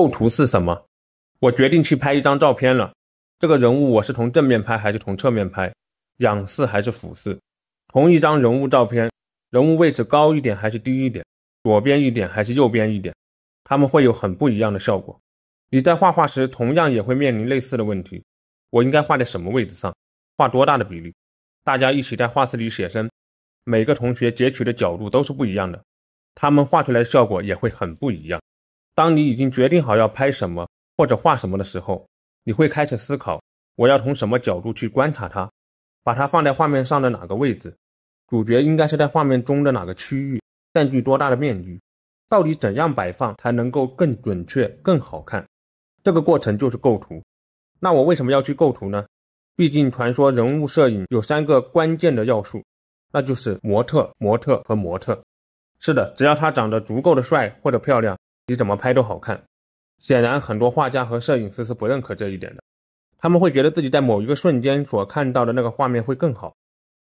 构图是什么？我决定去拍一张照片了。这个人物我是从正面拍还是从侧面拍？仰视还是俯视？同一张人物照片，人物位置高一点还是低一点？左边一点还是右边一点？他们会有很不一样的效果。你在画画时同样也会面临类似的问题。我应该画在什么位置上？画多大的比例？大家一起在画室里写生，每个同学截取的角度都是不一样的，他们画出来的效果也会很不一样。当你已经决定好要拍什么或者画什么的时候，你会开始思考我要从什么角度去观察它，把它放在画面上的哪个位置，主角应该是在画面中的哪个区域占据多大的面积，到底怎样摆放才能够更准确更好看？这个过程就是构图。那我为什么要去构图呢？毕竟传说人物摄影有三个关键的要素，那就是模特、模特和模特。是的，只要他长得足够的帅或者漂亮。你怎么拍都好看。显然，很多画家和摄影师是不认可这一点的。他们会觉得自己在某一个瞬间所看到的那个画面会更好。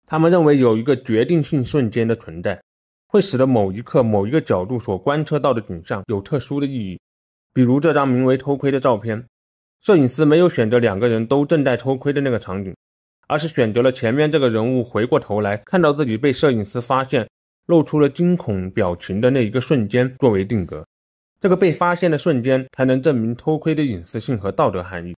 他们认为有一个决定性瞬间的存在，会使得某一刻、某一个角度所观测到的景象有特殊的意义。比如这张名为《偷窥》的照片，摄影师没有选择两个人都正在偷窥的那个场景，而是选择了前面这个人物回过头来看到自己被摄影师发现，露出了惊恐表情的那一个瞬间作为定格。这个被发现的瞬间才能证明偷窥的隐私性和道德含义。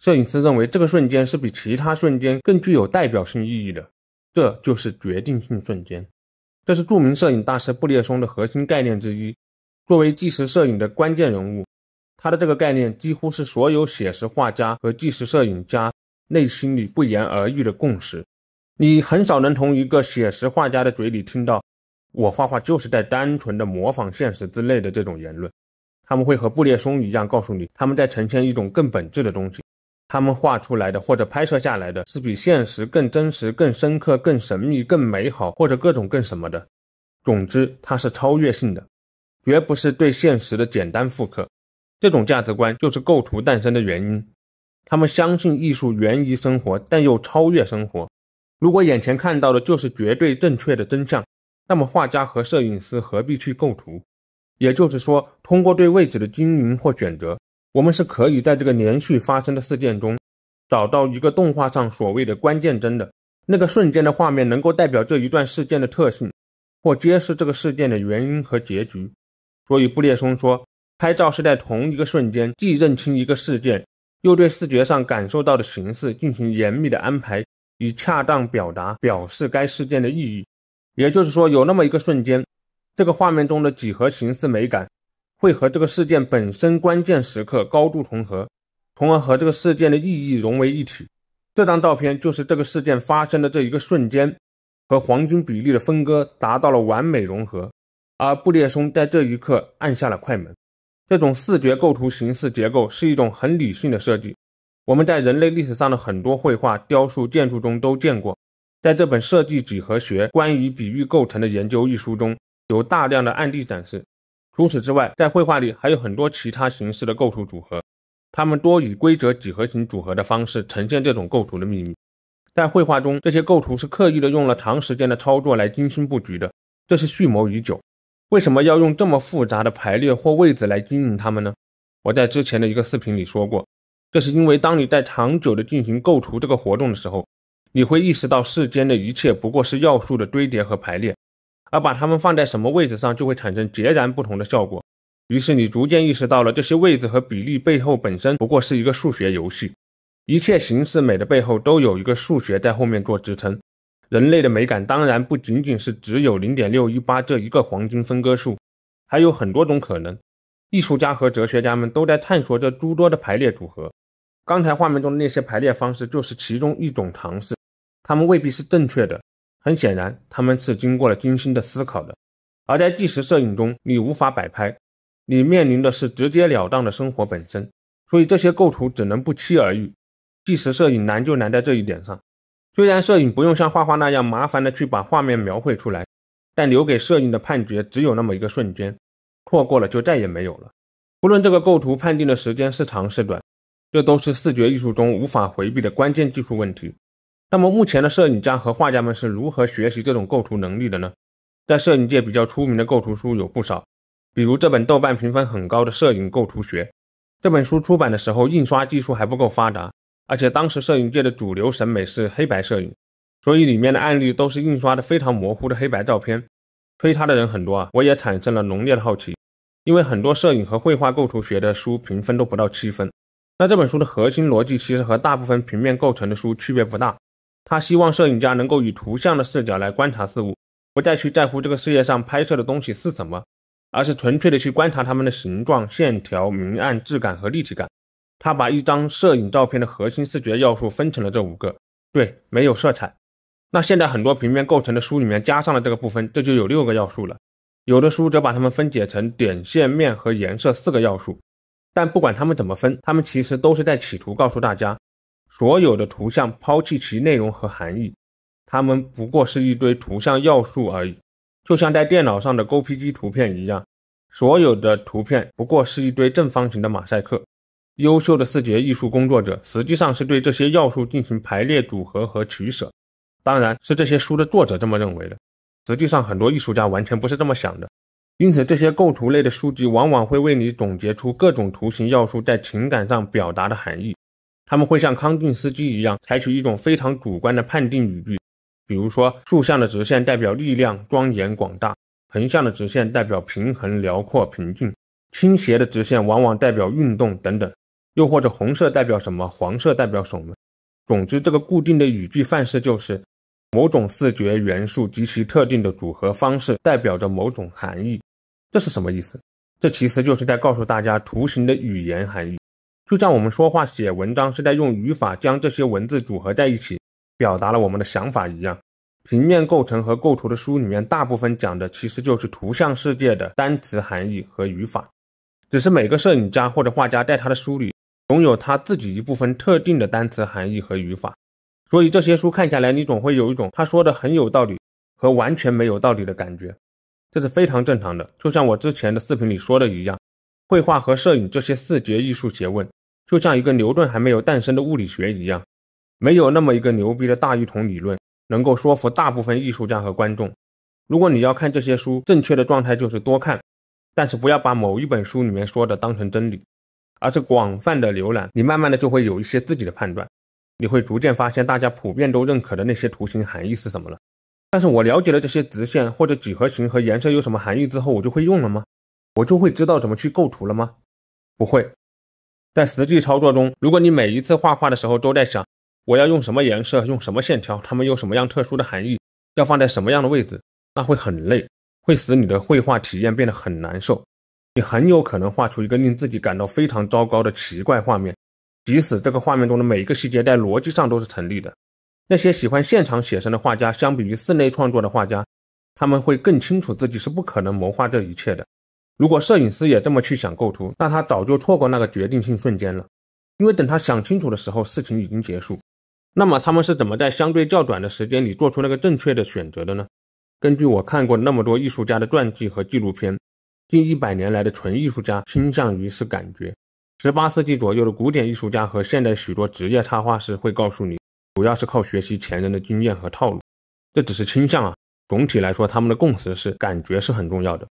摄影师认为这个瞬间是比其他瞬间更具有代表性意义的，这就是决定性瞬间。这是著名摄影大师布列松的核心概念之一。作为纪实摄影的关键人物，他的这个概念几乎是所有写实画家和纪实摄影家内心里不言而喻的共识。你很少能从一个写实画家的嘴里听到。我画画就是在单纯的模仿现实之类的这种言论，他们会和布列松一样告诉你，他们在呈现一种更本质的东西。他们画出来的或者拍摄下来的是比现实更真实、更深刻、更神秘、更美好，或者各种更什么的。总之，它是超越性的，绝不是对现实的简单复刻。这种价值观就是构图诞生的原因。他们相信艺术源于生活，但又超越生活。如果眼前看到的就是绝对正确的真相。那么，画家和摄影师何必去构图？也就是说，通过对位置的经营或选择，我们是可以在这个连续发生的事件中，找到一个动画上所谓的关键帧的那个瞬间的画面，能够代表这一段事件的特性，或揭示这个事件的原因和结局。所以，布列松说：“拍照是在同一个瞬间，既认清一个事件，又对视觉上感受到的形式进行严密的安排，以恰当表达表示该事件的意义。”也就是说，有那么一个瞬间，这个画面中的几何形式美感会和这个事件本身关键时刻高度重合，从而和这个事件的意义融为一体。这张照片就是这个事件发生的这一个瞬间和黄金比例的分割达到了完美融合，而布列松在这一刻按下了快门。这种视觉构图形式结构是一种很理性的设计，我们在人类历史上的很多绘画、雕塑、建筑中都见过。在这本《设计几何学：关于比喻构成的研究》一书中，有大量的案例展示。除此之外，在绘画里还有很多其他形式的构图组合，它们多以规则几何形组合的方式呈现这种构图的秘密。在绘画中，这些构图是刻意的用了长时间的操作来精心布局的，这是蓄谋已久。为什么要用这么复杂的排列或位置来经营它们呢？我在之前的一个视频里说过，这是因为当你在长久的进行构图这个活动的时候。你会意识到世间的一切不过是要素的堆叠和排列，而把它们放在什么位置上就会产生截然不同的效果。于是你逐渐意识到了这些位置和比例背后本身不过是一个数学游戏，一切形式美的背后都有一个数学在后面做支撑。人类的美感当然不仅仅是只有零点六一八这一个黄金分割数，还有很多种可能。艺术家和哲学家们都在探索着诸多的排列组合。刚才画面中的那些排列方式就是其中一种尝试。他们未必是正确的，很显然，他们是经过了精心的思考的。而在纪实摄影中，你无法摆拍，你面临的是直截了当的生活本身，所以这些构图只能不期而遇。纪实摄影难就难在这一点上。虽然摄影不用像画画那样麻烦的去把画面描绘出来，但留给摄影的判决只有那么一个瞬间，错过了就再也没有了。不论这个构图判定的时间是长是短，这都是视觉艺术中无法回避的关键技术问题。那么目前的摄影家和画家们是如何学习这种构图能力的呢？在摄影界比较出名的构图书有不少，比如这本豆瓣评分很高的《摄影构图学》。这本书出版的时候，印刷技术还不够发达，而且当时摄影界的主流审美是黑白摄影，所以里面的案例都是印刷的非常模糊的黑白照片。推它的人很多啊，我也产生了浓烈的好奇，因为很多摄影和绘画构图学的书评分都不到七分。那这本书的核心逻辑其实和大部分平面构成的书区别不大。他希望摄影家能够以图像的视角来观察事物，不再去在乎这个世界上拍摄的东西是什么，而是纯粹的去观察它们的形状、线条、明暗、质感和立体感。他把一张摄影照片的核心视觉要素分成了这五个。对，没有色彩。那现在很多平面构成的书里面加上了这个部分，这就有六个要素了。有的书则把它们分解成点、线、面和颜色四个要素。但不管他们怎么分，他们其实都是在企图告诉大家。所有的图像抛弃其内容和含义，它们不过是一堆图像要素而已，就像在电脑上的“ j P G 图片一样。所有的图片不过是一堆正方形的马赛克。优秀的视觉艺术工作者实际上是对这些要素进行排列组合和取舍，当然是这些书的作者这么认为的。实际上，很多艺术家完全不是这么想的。因此，这些构图类的书籍往往会为你总结出各种图形要素在情感上表达的含义。他们会像康定斯基一样，采取一种非常主观的判定语句，比如说，竖向的直线代表力量、庄严、广大；，横向的直线代表平衡、辽阔、平静；，倾斜的直线往往代表运动等等。又或者红色代表什么？黄色代表什么？总之，这个固定的语句范式就是某种视觉元素及其特定的组合方式代表着某种含义。这是什么意思？这其实就是在告诉大家图形的语言含义。就像我们说话写文章是在用语法将这些文字组合在一起，表达了我们的想法一样，平面构成和构图的书里面大部分讲的其实就是图像世界的单词含义和语法，只是每个摄影家或者画家在他的书里总有他自己一部分特定的单词含义和语法，所以这些书看下来你总会有一种他说的很有道理和完全没有道理的感觉，这是非常正常的。就像我之前的视频里说的一样，绘画和摄影这些视觉艺术学问。就像一个牛顿还没有诞生的物理学一样，没有那么一个牛逼的大一统理论能够说服大部分艺术家和观众。如果你要看这些书，正确的状态就是多看，但是不要把某一本书里面说的当成真理，而是广泛的浏览。你慢慢的就会有一些自己的判断，你会逐渐发现大家普遍都认可的那些图形含义是什么了。但是我了解了这些直线或者几何形和颜色有什么含义之后，我就会用了吗？我就会知道怎么去构图了吗？不会。在实际操作中，如果你每一次画画的时候都在想我要用什么颜色，用什么线条，它们用什么样特殊的含义，要放在什么样的位置，那会很累，会使你的绘画体验变得很难受。你很有可能画出一个令自己感到非常糟糕的奇怪画面，即使这个画面中的每一个细节在逻辑上都是成立的。那些喜欢现场写生的画家，相比于室内创作的画家，他们会更清楚自己是不可能谋划这一切的。如果摄影师也这么去想构图，那他早就错过那个决定性瞬间了。因为等他想清楚的时候，事情已经结束。那么他们是怎么在相对较短的时间里做出那个正确的选择的呢？根据我看过那么多艺术家的传记和纪录片，近一百年来的纯艺术家倾向于是感觉。十八世纪左右的古典艺术家和现代许多职业插画师会告诉你，主要是靠学习前人的经验和套路。这只是倾向啊，总体来说，他们的共识是感觉是很重要的。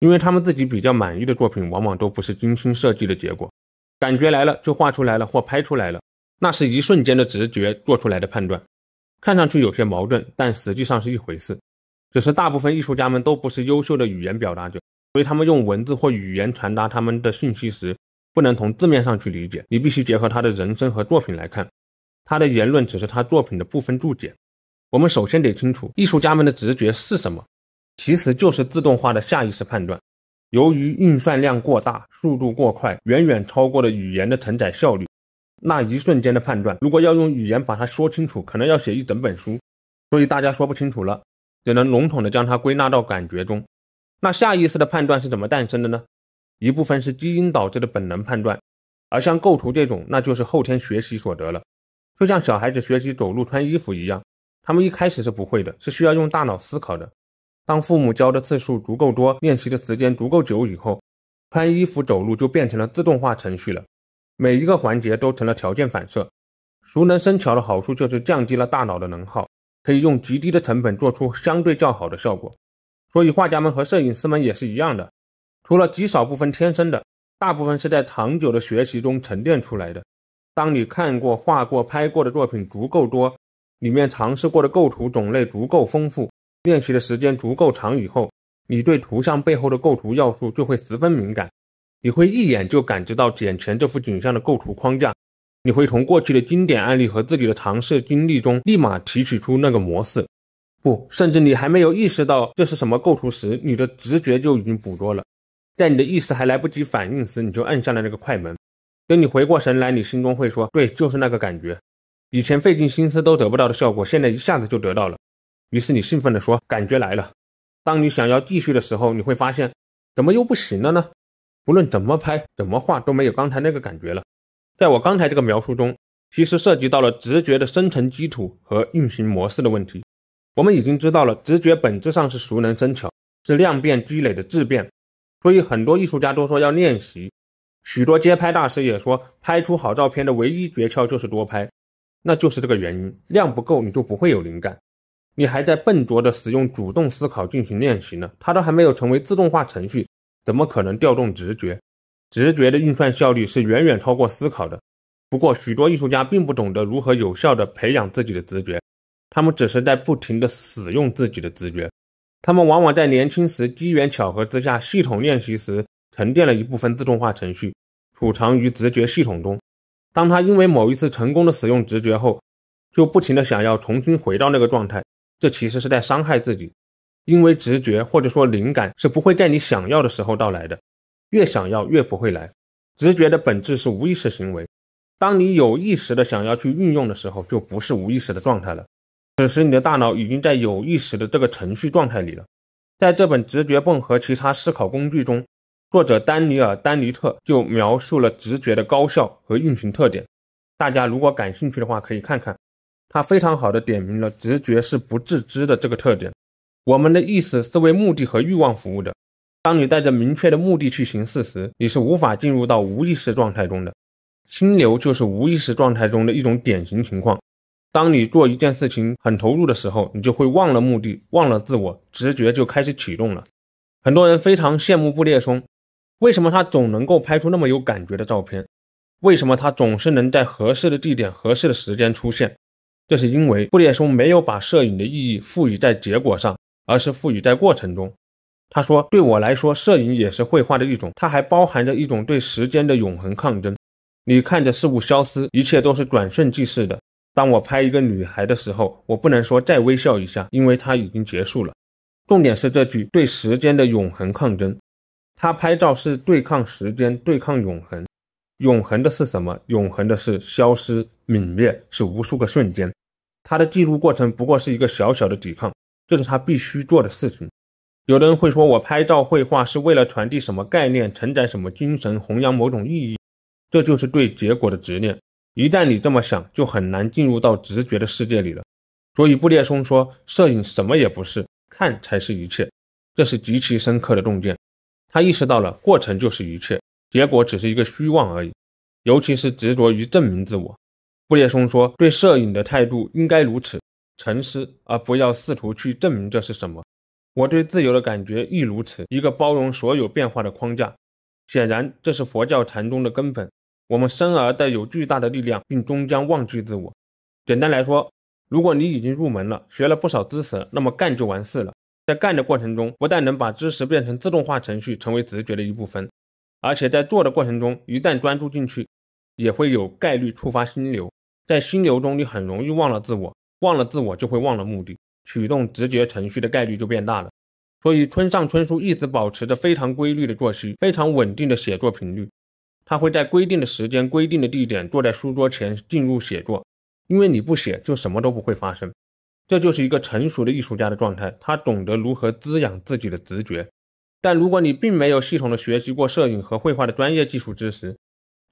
因为他们自己比较满意的作品，往往都不是精心设计的结果，感觉来了就画出来了或拍出来了，那是一瞬间的直觉做出来的判断，看上去有些矛盾，但实际上是一回事。只是大部分艺术家们都不是优秀的语言表达者，所以他们用文字或语言传达他们的信息时，不能从字面上去理解，你必须结合他的人生和作品来看，他的言论只是他作品的部分注解。我们首先得清楚艺术家们的直觉是什么。其实就是自动化的下意识判断，由于运算量过大，速度过快，远远超过了语言的承载效率。那一瞬间的判断，如果要用语言把它说清楚，可能要写一整本书。所以大家说不清楚了，只能笼统的将它归纳到感觉中。那下意识的判断是怎么诞生的呢？一部分是基因导致的本能判断，而像构图这种，那就是后天学习所得了。就像小孩子学习走路、穿衣服一样，他们一开始是不会的，是需要用大脑思考的。当父母教的次数足够多，练习的时间足够久以后，穿衣服、走路就变成了自动化程序了，每一个环节都成了条件反射。熟能生巧的好处就是降低了大脑的能耗，可以用极低的成本做出相对较好的效果。所以画家们和摄影师们也是一样的，除了极少部分天生的，大部分是在长久的学习中沉淀出来的。当你看过、画过、拍过的作品足够多，里面尝试过的构图种类足够丰富。练习的时间足够长以后，你对图像背后的构图要素就会十分敏感，你会一眼就感知到眼前这幅景象的构图框架，你会从过去的经典案例和自己的尝试经历中立马提取出那个模式。不，甚至你还没有意识到这是什么构图时，你的直觉就已经捕捉了，在你的意识还来不及反应时，你就按下了那个快门。等你回过神来，你心中会说：“对，就是那个感觉，以前费尽心思都得不到的效果，现在一下子就得到了。”于是你兴奋的说：“感觉来了。”当你想要继续的时候，你会发现，怎么又不行了呢？不论怎么拍、怎么画，都没有刚才那个感觉了。在我刚才这个描述中，其实涉及到了直觉的生成基础和运行模式的问题。我们已经知道了，直觉本质上是熟能生巧，是量变积累的质变。所以很多艺术家都说要练习，许多街拍大师也说，拍出好照片的唯一诀窍就是多拍。那就是这个原因，量不够，你就不会有灵感。你还在笨拙的使用主动思考进行练习呢，它都还没有成为自动化程序，怎么可能调动直觉？直觉的运算效率是远远超过思考的。不过，许多艺术家并不懂得如何有效地培养自己的直觉，他们只是在不停地使用自己的直觉。他们往往在年轻时机缘巧合之下，系统练习时沉淀了一部分自动化程序，储藏于直觉系统中。当他因为某一次成功的使用直觉后，就不停地想要重新回到那个状态。这其实是在伤害自己，因为直觉或者说灵感是不会在你想要的时候到来的，越想要越不会来。直觉的本质是无意识行为，当你有意识的想要去运用的时候，就不是无意识的状态了，此时你的大脑已经在有意识的这个程序状态里了。在这本《直觉泵》和其他思考工具中，作者丹尼尔·丹尼特就描述了直觉的高效和运行特点，大家如果感兴趣的话，可以看看。他非常好的点明了直觉是不自知的这个特点。我们的意识是为目的和欲望服务的。当你带着明确的目的去行事时，你是无法进入到无意识状态中的。心流就是无意识状态中的一种典型情况。当你做一件事情很投入的时候，你就会忘了目的，忘了自我，直觉就开始启动了。很多人非常羡慕布列松，为什么他总能够拍出那么有感觉的照片？为什么他总是能在合适的地点、合适的时间出现？这是因为布列松没有把摄影的意义赋予在结果上，而是赋予在过程中。他说：“对我来说，摄影也是绘画的一种，它还包含着一种对时间的永恒抗争。你看着事物消失，一切都是转瞬即逝的。当我拍一个女孩的时候，我不能说再微笑一下，因为她已经结束了。重点是这句对时间的永恒抗争。他拍照是对抗时间，对抗永恒。”永恒的是什么？永恒的是消失、泯灭，是无数个瞬间。他的记录过程不过是一个小小的抵抗，这是他必须做的事情。有的人会说，我拍照、绘画是为了传递什么概念、承载什么精神、弘扬某种意义，这就是对结果的执念。一旦你这么想，就很难进入到直觉的世界里了。所以布列松说：“摄影什么也不是，看才是一切。”这是极其深刻的洞见。他意识到了，过程就是一切。结果只是一个虚妄而已，尤其是执着于证明自我。布列松说：“对摄影的态度应该如此，沉思，而不要试图去证明这是什么。”我对自由的感觉亦如此，一个包容所有变化的框架。显然，这是佛教禅宗的根本。我们生而带有巨大的力量，并终将忘记自我。简单来说，如果你已经入门了，学了不少知识，那么干就完事了。在干的过程中，不但能把知识变成自动化程序，成为直觉的一部分。而且在做的过程中，一旦专注进去，也会有概率触发心流。在心流中，你很容易忘了自我，忘了自我就会忘了目的，启动直觉程序的概率就变大了。所以，村上春树一直保持着非常规律的作息，非常稳定的写作频率。他会在规定的时间、规定的地点坐在书桌前进入写作，因为你不写就什么都不会发生。这就是一个成熟的艺术家的状态，他懂得如何滋养自己的直觉。但如果你并没有系统的学习过摄影和绘画的专业技术知识，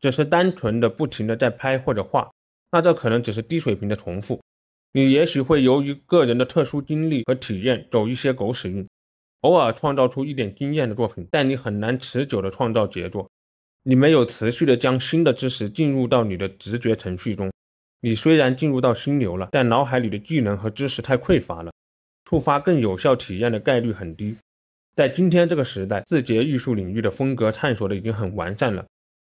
只是单纯的不停的在拍或者画，那这可能只是低水平的重复。你也许会由于个人的特殊经历和体验走一些狗屎运，偶尔创造出一点惊艳的作品，但你很难持久的创造杰作。你没有持续的将新的知识进入到你的直觉程序中。你虽然进入到心流了，但脑海里的技能和知识太匮乏了，触发更有效体验的概率很低。在今天这个时代，字节艺术领域的风格探索的已经很完善了，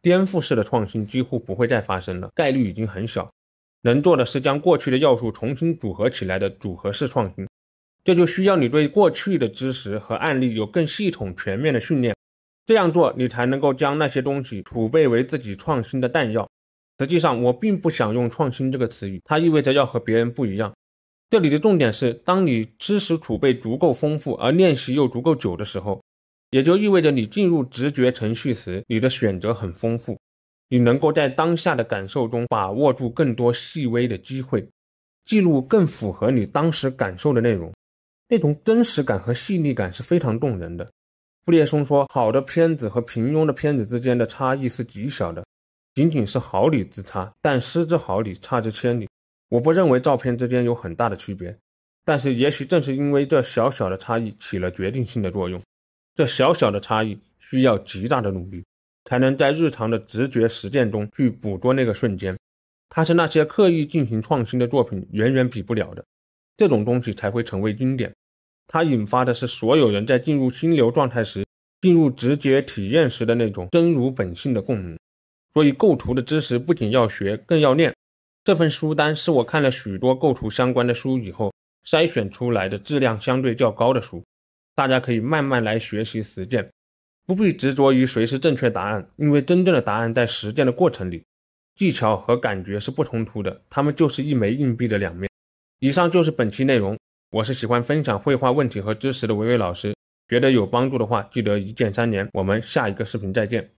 颠覆式的创新几乎不会再发生了，概率已经很小。能做的是将过去的要素重新组合起来的组合式创新，这就需要你对过去的知识和案例有更系统全面的训练。这样做，你才能够将那些东西储备为自己创新的弹药。实际上，我并不想用“创新”这个词语，它意味着要和别人不一样。这里的重点是，当你知识储备足够丰富，而练习又足够久的时候，也就意味着你进入直觉程序时，你的选择很丰富，你能够在当下的感受中把握住更多细微的机会，记录更符合你当时感受的内容。那种真实感和细腻感是非常动人的。布列松说，好的片子和平庸的片子之间的差异是极小的，仅仅是毫厘之差，但失之毫厘，差之千里。我不认为照片之间有很大的区别，但是也许正是因为这小小的差异起了决定性的作用。这小小的差异需要极大的努力，才能在日常的直觉实践中去捕捉那个瞬间。它是那些刻意进行创新的作品远远比不了的。这种东西才会成为经典。它引发的是所有人在进入心流状态时、进入直觉体验时的那种真如本性的共鸣。所以，构图的知识不仅要学，更要练。这份书单是我看了许多构图相关的书以后筛选出来的质量相对较高的书，大家可以慢慢来学习实践，不必执着于谁是正确答案，因为真正的答案在实践的过程里，技巧和感觉是不冲突的，它们就是一枚硬币的两面。以上就是本期内容，我是喜欢分享绘画问题和知识的维维老师，觉得有帮助的话记得一键三连，我们下一个视频再见。